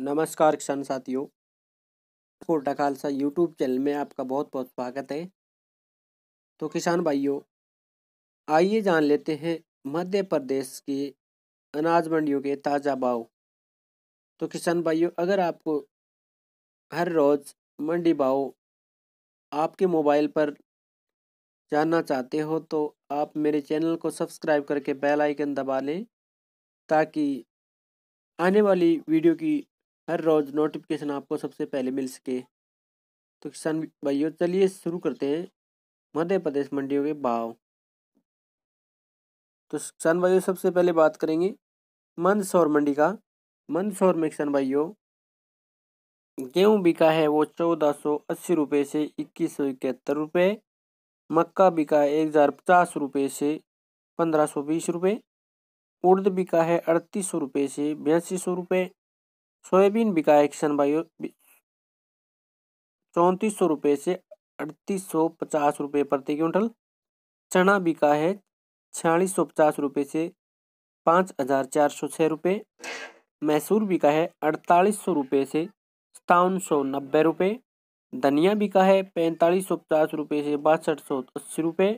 नमस्कार किसान साथियों कोटा खालसा यूट्यूब चैनल में आपका बहुत बहुत स्वागत है तो किसान भाइयों आइए जान लेते हैं मध्य प्रदेश के अनाज मंडियों के ताज़ा भाव तो किसान भाइयों अगर आपको हर रोज़ मंडी भाव आपके मोबाइल पर जानना चाहते हो तो आप मेरे चैनल को सब्सक्राइब करके बेल आइकन दबा लें ताकि आने वाली वीडियो की हर रोज़ नोटिफिकेशन आपको सबसे पहले मिल सके तो किसान भाइयों चलिए शुरू करते हैं मध्य प्रदेश मंडियों के भाव तो किसान भाइयों सबसे पहले बात करेंगे मंदसौर मंडी का मंदसौर में किसान भाइयों गेहूँ बिका है वो चौदह सौ अस्सी रुपये से इक्कीस सौ इकहत्तर रुपये मक्का बिका है एक हज़ार पचास रुपये से पंद्रह सौ बीस रुपये उर्द बिका है अड़तीस सौ रुपये से बयासी सौ रुपये सोयाबीन बिका एक शन भाई चौंतीस सौ रुपये से अड़तीस सौ पचास रुपये प्रति क्विंटल चना बिका है छियालीस सौ पचास रुपये से पाँच हजार चार सौ छः रुपये मैसूर बिका है अड़तालीस सौ रुपये से सतावन सौ नब्बे रुपये धनिया बिका है पैंतालीस सौ पचास रुपये से बासठ सौ अस्सी रुपये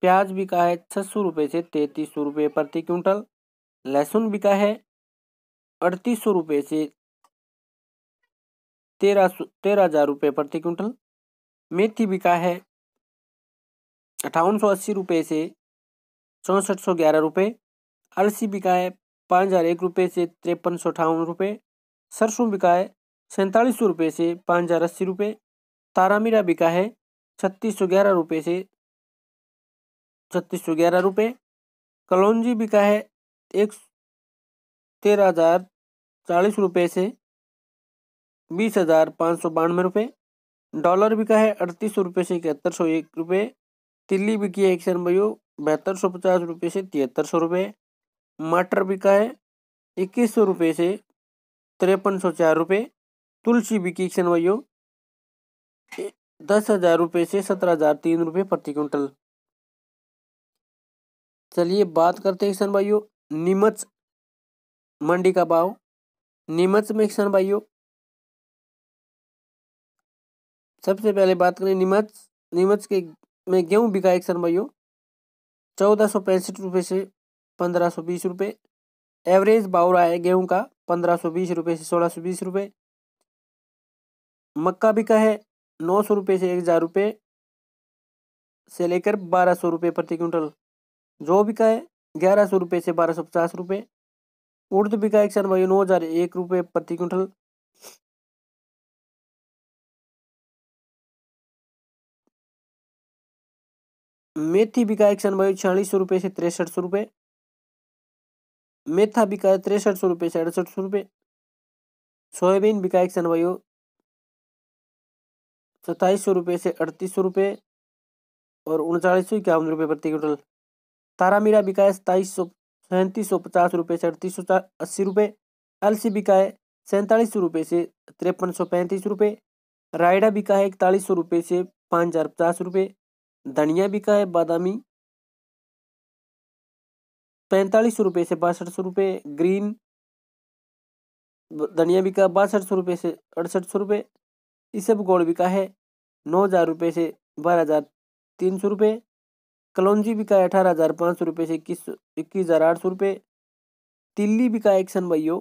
प्याज बिका है छः सौ रुपये से तैंतीस सौ रुपये प्रति क्विंटल लहसुन बिका है अड़तीस सौ रुपये से तेरह सौ तेरह हजार रुपये प्रति क्विंटल मेथी बिका है अठावन सौ अस्सी रुपये से चौंसठ सौ ग्यारह रुपये अलसी बिका है पाँच हज़ार एक रुपये से तिरपन सौ अठावन रुपये सरसों बिका है सैंतालीस सौ रुपये से पाँच हज़ार अस्सी रुपये तारामीरा बिका है छत्तीस सौ ग्यारह रुपये से छत्तीस सौ ग्यारह रुपये कलौजी बिका है एक तेरह हजार चालीस रुपये से बीस हजार पाँच सौ बानवे रुपये डॉलर बिका है अड़तीस सौ रुपये से इकहत्तर सौ एक रुपये तिल्ली बिकी है एक सर भयो बहत्तर सौ पचास रुपये से तिहत्तर सौ रुपये मटर बिका है इक्कीस सौ रुपये से तिरपन सौ चार रुपये तुलसी बिकी एक सर भयो दस हजार रुपये से सत्रह हजार तीन रुपये प्रति क्विंटल चलिए बात करते हैं किसान भाइयों नीमच मंडी का भाव नीमच में किसान भाइयों सबसे पहले बात करें नीमच नीमच के में गेहूं बिका एक किसान भाइयों चौदह सौ पैंसठ रुपये से पंद्रह सौ बीस रुपये एवरेज भाव रहा है गेहूं का पंद्रह सौ बीस रुपये से सोलह सौ बीस रुपये मक्का बिका है नौ सौ रुपये से एक हज़ार रुपये से लेकर बारह सौ रुपये प्रति क्विंटल जो बिका है ग्यारह सौ रुपये से बारह सौ पचास रुपये उर्द बिका एक भाई नौ हजार एक रुपये प्रति क्विंटल मेथी बिका एक भाई छियालीस सौ रुपये से तिरसठ सौ रुपये मेथा बिका है तिरसठ सौ रुपये से अड़सठ सौ रुपये सोयाबीन बिका एक भाई सत्ताईस सौ रुपये से अड़तीस सौ रुपये और उनचालीस सौ इक्यावन रुपये प्रति क्विंटल तारामीरा बिका है सताईस सौ सैंतीस सौ पचास रुपये से अड़तीस सौ अस्सी रुपये एल सी बिका है सैंतालीस सौ रुपये से तिरपन सौ पैंतीस रुपये रायडा बिका है इकतालीस सौ रुपये से पाँच हज़ार पचास रुपये धनिया बिका है बादामी पैंतालीस सौ रुपये से बासठ सौ रुपये ग्रीन धनिया बिका बासठ सौ रुपये से अड़सठ सौ रुपये इसब गोल बिका है नौ हज़ार रुपये से बारह हज़ार तीन सौ रुपये कलौजी बिका अठारह हज़ार पाँच सौ रुपये से इक्कीस इक्कीस हज़ार आठ सौ रुपये तिल्ली बिका एक्शन भाइयों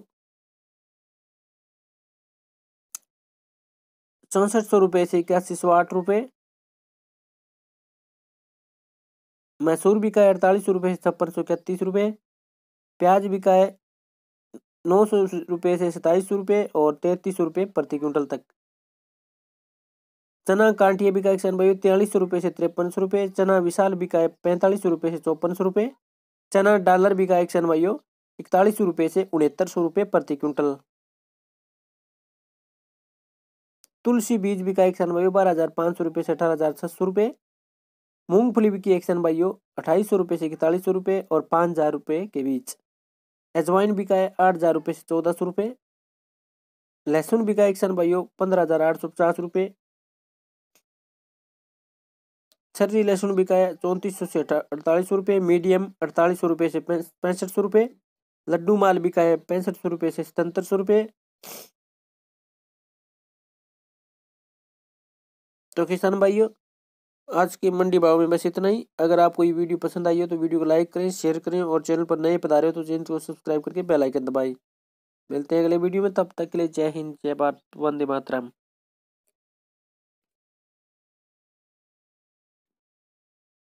चौंसठ सौ रुपये से इक्यासी सौ आठ रुपये मैसूर बिका अड़तालीस सौ रुपये से छप्पन सौ इकतीस रुपये प्याज बिका है नौ सौ रुपये से सताईस सौ रुपये और तैंतीस सौ रुपये प्रति क्विंटल तक चना कांटिया बिका एक भाइयों तेलीस सौ रुपये से तिरपन सौ रुपये चना विशाल बिका है पैंतालीस सौ रुपये से चौपन सौ रुपये चना डॉलर बिका एक भाइयों इकतालीस सौ रुपये से उनहत्तर सौ रुपये प्रति क्विंटल तुलसी बीज बिका एक भाइयों बारह हज़ार पाँच सौ रुपये से अठारह हज़ार छः सौ रुपये मूंगफली बिकी एक भाइयों अट्ठाईस सौ रुपये से इकतालीस सौ रुपये और पाँच हज़ार रुपये के बीच एजवाइन बिका है आठ हज़ार रुपये से चौदह सौ रुपये लहसुन बिका एक भाइयों पंद्रह हज़ार आठ सौ पचास रुपये छर्री लहसुन बिका है चौंतीस सौ से अड़तालीस सौ रुपये मीडियम अड़तालीस सौ रुपये से पैंसठ सौ रुपये लड्डू माल बिका है पैंसठ सौ रुपये से सतहत्तर सौ रुपये तो किसान भाइयों आज के मंडी भाव में बस इतना ही अगर आपको ये वीडियो पसंद आई हो तो वीडियो को लाइक करें शेयर करें और चैनल पर नए पधारे हो तो चैनल को सब्सक्राइब करके बेल आइकन दबाएं मिलते हैं अगले वीडियो में तब तक के लिए जय हिंद जय भारत वंदे मातरम